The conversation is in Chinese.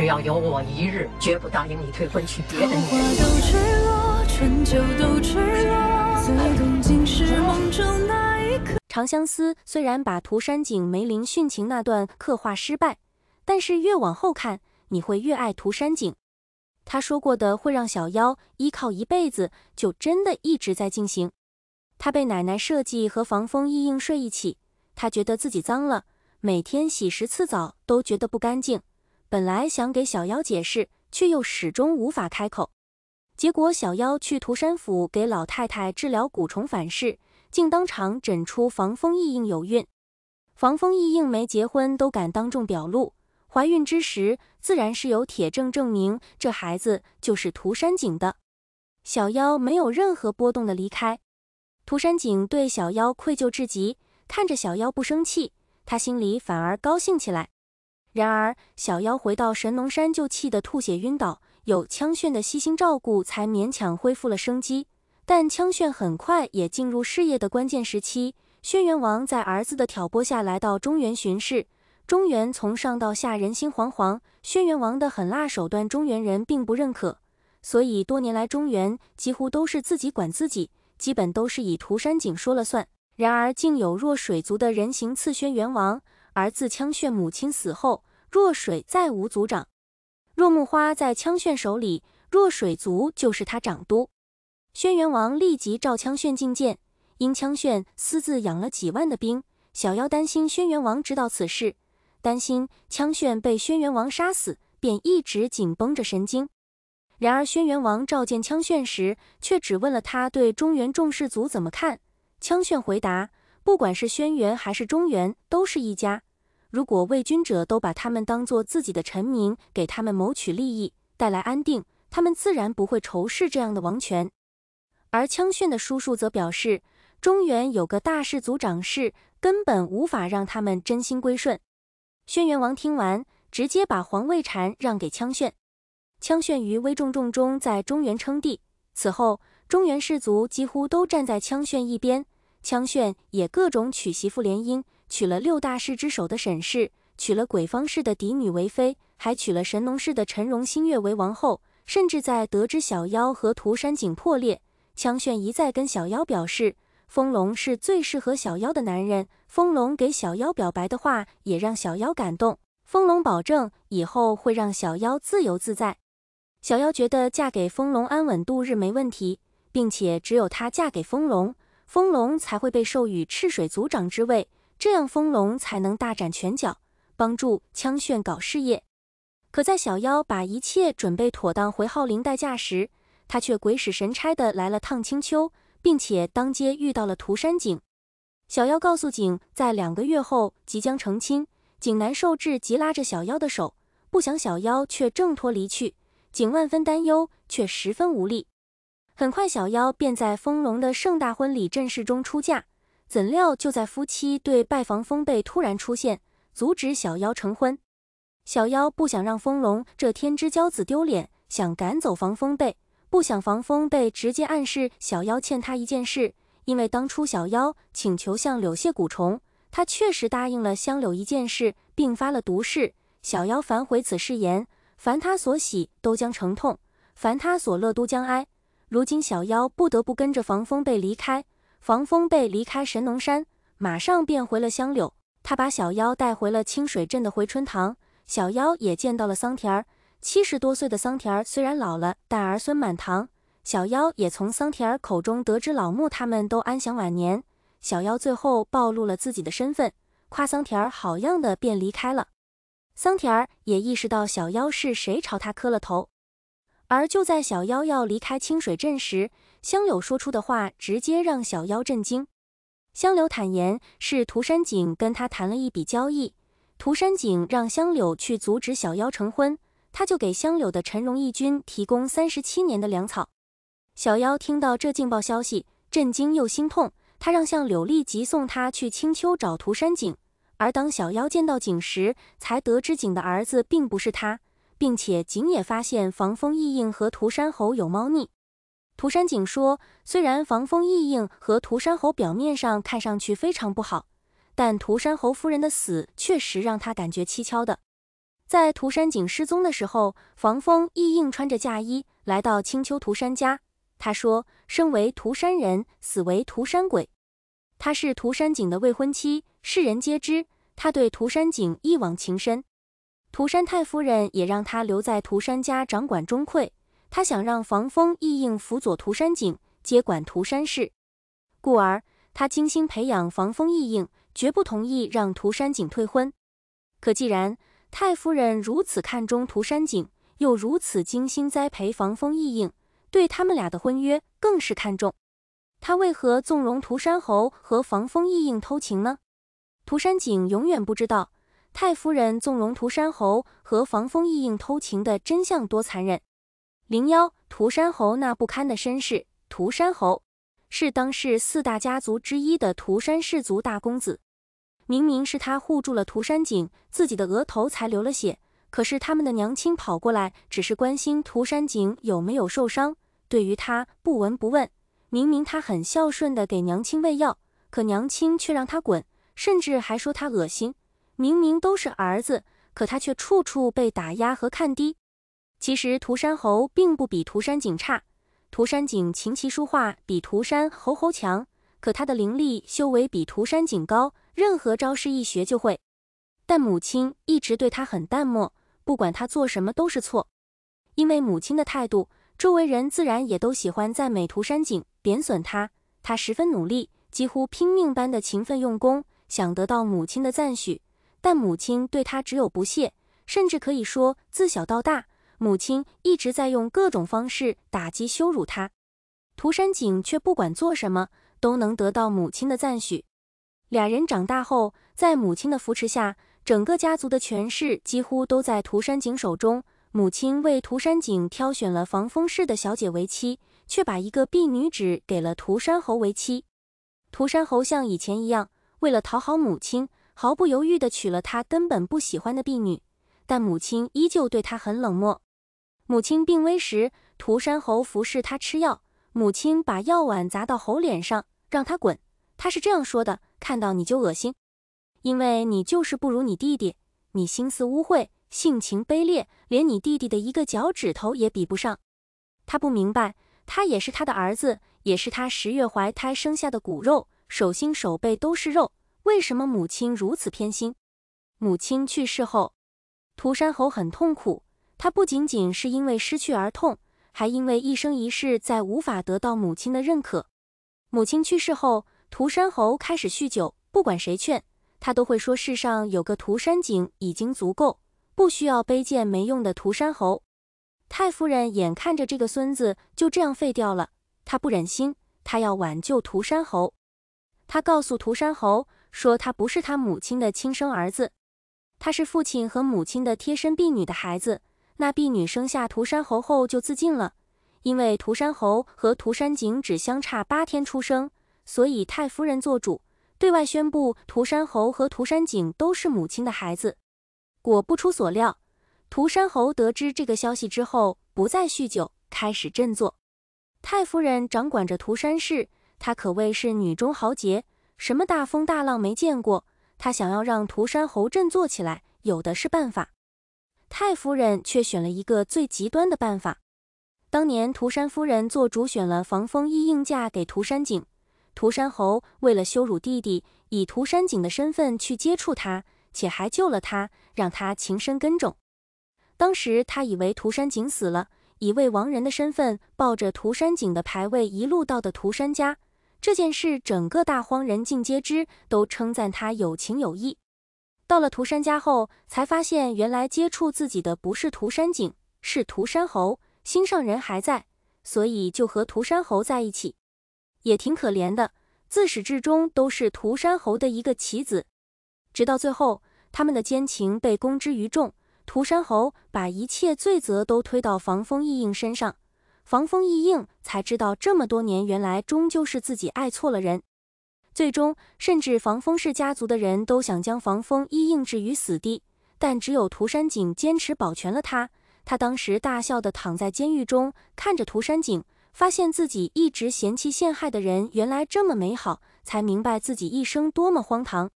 只要有我一日，绝不答应你退婚娶别的女人。长相思虽然把涂山璟梅林殉情那段刻画失败，但是越往后看，你会越爱涂山璟。他说过的会让小妖依靠一辈子，就真的一直在进行。他被奶奶设计和防风一硬睡一起，他觉得自己脏了，每天洗十次澡都觉得不干净。本来想给小妖解释，却又始终无法开口。结果小妖去涂山府给老太太治疗蛊虫反噬，竟当场诊出防风意应有孕。防风意应没结婚都敢当众表露，怀孕之时自然是有铁证证明，这孩子就是涂山璟的。小妖没有任何波动的离开。涂山璟对小妖愧疚至极，看着小妖不生气，他心里反而高兴起来。然而，小妖回到神农山就气得吐血晕倒，有枪炫的悉心照顾，才勉强恢复了生机。但枪炫很快也进入事业的关键时期。轩辕王在儿子的挑拨下，来到中原巡视。中原从上到下人心惶惶。轩辕王的狠辣手段，中原人并不认可，所以多年来中原几乎都是自己管自己，基本都是以涂山璟说了算。然而，竟有弱水族的人形刺轩辕王。而自枪炫母亲死后，若水再无族长。若木花在枪炫手里，若水族就是他掌都。轩辕王立即召枪炫觐见，因枪炫私自养了几万的兵。小妖担心轩辕王知道此事，担心枪炫被轩辕王杀死，便一直紧绷着神经。然而轩辕王召见枪炫时，却只问了他对中原众氏族怎么看。枪炫回答。不管是轩辕还是中原，都是一家。如果魏军者都把他们当做自己的臣民，给他们谋取利益，带来安定，他们自然不会仇视这样的王权。而羌炫的叔叔则表示，中原有个大氏族长氏，根本无法让他们真心归顺。轩辕王听完，直接把皇位禅让给羌炫。羌炫于危重中，在中原称帝。此后，中原氏族几乎都站在羌炫一边。枪炫也各种娶媳妇联姻，娶了六大氏之首的沈氏，娶了鬼方氏的嫡女为妃，还娶了神农氏的陈荣星月为王后。甚至在得知小妖和涂山璟破裂，枪炫一再跟小妖表示，风龙是最适合小妖的男人。风龙给小妖表白的话，也让小妖感动。风龙保证以后会让小妖自由自在。小妖觉得嫁给风龙安稳度日没问题，并且只有她嫁给风龙。风龙才会被授予赤水族长之位，这样风龙才能大展拳脚，帮助枪炫搞事业。可在小妖把一切准备妥当回号陵待驾时，他却鬼使神差的来了趟青丘，并且当街遇到了涂山璟。小妖告诉璟，在两个月后即将成亲。璟难受至极，拉着小妖的手，不想小妖却挣脱离去。璟万分担忧，却十分无力。很快，小妖便在风龙的盛大婚礼阵势中出嫁。怎料，就在夫妻对拜，防风被突然出现，阻止小妖成婚。小妖不想让风龙这天之骄子丢脸，想赶走防风被。不想防风被直接暗示小妖欠他一件事，因为当初小妖请求向柳谢蛊虫，他确实答应了香柳一件事，并发了毒誓。小妖反悔此誓言，凡他所喜都将成痛，凡他所乐都将哀。如今小妖不得不跟着防风被离开，防风被离开神农山，马上变回了香柳。他把小妖带回了清水镇的回春堂，小妖也见到了桑田儿。七十多岁的桑田儿虽然老了，但儿孙满堂。小妖也从桑田儿口中得知老木他们都安享晚年。小妖最后暴露了自己的身份，夸桑田儿好样的，便离开了。桑田儿也意识到小妖是谁，朝他磕了头。而就在小妖要离开清水镇时，香柳说出的话直接让小妖震惊。香柳坦言是涂山璟跟他谈了一笔交易，涂山璟让香柳去阻止小妖成婚，他就给香柳的陈荣义军提供三十七年的粮草。小妖听到这劲爆消息，震惊又心痛，他让相柳立即送他去青丘找涂山璟。而当小妖见到璟时，才得知璟的儿子并不是他。并且景也发现防风意应和涂山侯有猫腻。涂山景说：“虽然防风意应和涂山侯表面上看上去非常不好，但涂山侯夫人的死确实让他感觉蹊跷的。”在涂山璟失踪的时候，防风意应穿着嫁衣来到青丘涂山家。他说：“身为涂山人，死为涂山鬼。”她是涂山璟的未婚妻，世人皆知，他对涂山璟一往情深。涂山太夫人也让他留在涂山家掌管中馈，他想让防风易应辅佐涂山璟接管涂山氏，故而他精心培养防风易应，绝不同意让涂山璟退婚。可既然太夫人如此看重涂山璟，又如此精心栽培防风易应，对他们俩的婚约更是看重，他为何纵容涂山侯和防风易应偷情呢？涂山璟永远不知道。太夫人纵容涂山侯和防风易应偷情的真相多残忍！零幺，涂山侯那不堪的身世。涂山侯是当世四大家族之一的涂山氏族大公子，明明是他护住了涂山璟，自己的额头才流了血。可是他们的娘亲跑过来，只是关心涂山璟有没有受伤，对于他不闻不问。明明他很孝顺的给娘亲喂药，可娘亲却让他滚，甚至还说他恶心。明明都是儿子，可他却处处被打压和看低。其实涂山侯并不比涂山景差，涂山景琴棋书画比涂山侯侯强，可他的灵力修为比涂山景高，任何招式一学就会。但母亲一直对他很淡漠，不管他做什么都是错。因为母亲的态度，周围人自然也都喜欢赞美涂山景，贬损他。他十分努力，几乎拼命般的勤奋用功，想得到母亲的赞许。但母亲对他只有不屑，甚至可以说，自小到大，母亲一直在用各种方式打击羞辱他。涂山璟却不管做什么都能得到母亲的赞许。俩人长大后，在母亲的扶持下，整个家族的权势几乎都在涂山璟手中。母亲为涂山璟挑选了防风氏的小姐为妻，却把一个婢女指给了涂山侯为妻。涂山侯像以前一样，为了讨好母亲。毫不犹豫地娶了他根本不喜欢的婢女，但母亲依旧对他很冷漠。母亲病危时，涂山侯服侍他吃药，母亲把药碗砸到侯脸上，让他滚。他是这样说的：“看到你就恶心，因为你就是不如你弟弟，你心思污秽，性情卑劣，连你弟弟的一个脚趾头也比不上。”他不明白，他也是他的儿子，也是他十月怀胎生下的骨肉，手心手背都是肉。为什么母亲如此偏心？母亲去世后，涂山侯很痛苦。他不仅仅是因为失去而痛，还因为一生一世再无法得到母亲的认可。母亲去世后，涂山侯开始酗酒，不管谁劝，他都会说世上有个涂山璟已经足够，不需要卑贱没用的涂山侯。太夫人眼看着这个孙子就这样废掉了，她不忍心，她要挽救涂山侯。她告诉涂山侯。说他不是他母亲的亲生儿子，他是父亲和母亲的贴身婢女的孩子。那婢女生下涂山侯后就自尽了，因为涂山侯和涂山璟只相差八天出生，所以太夫人做主，对外宣布涂山侯和涂山璟都是母亲的孩子。果不出所料，涂山侯得知这个消息之后不再酗酒，开始振作。太夫人掌管着涂山氏，她可谓是女中豪杰。什么大风大浪没见过？他想要让涂山侯振作起来，有的是办法。太夫人却选了一个最极端的办法。当年涂山夫人做主选了防风意应嫁给涂山璟，涂山侯为了羞辱弟弟，以涂山璟的身份去接触他，且还救了他，让他情深根种。当时他以为涂山璟死了，以未亡人的身份抱着涂山璟的牌位一路到的涂山家。这件事整个大荒人尽皆知，都称赞他有情有义。到了涂山家后，才发现原来接触自己的不是涂山璟，是涂山侯。心上人还在，所以就和涂山侯在一起，也挺可怜的。自始至终都是涂山侯的一个棋子。直到最后，他们的奸情被公之于众，涂山侯把一切罪责都推到防风意映身上。防风一应才知道，这么多年原来终究是自己爱错了人。最终，甚至防风氏家族的人都想将防风一应置于死地，但只有涂山璟坚持保全了他。他当时大笑的躺在监狱中，看着涂山璟，发现自己一直嫌弃陷害的人原来这么美好，才明白自己一生多么荒唐。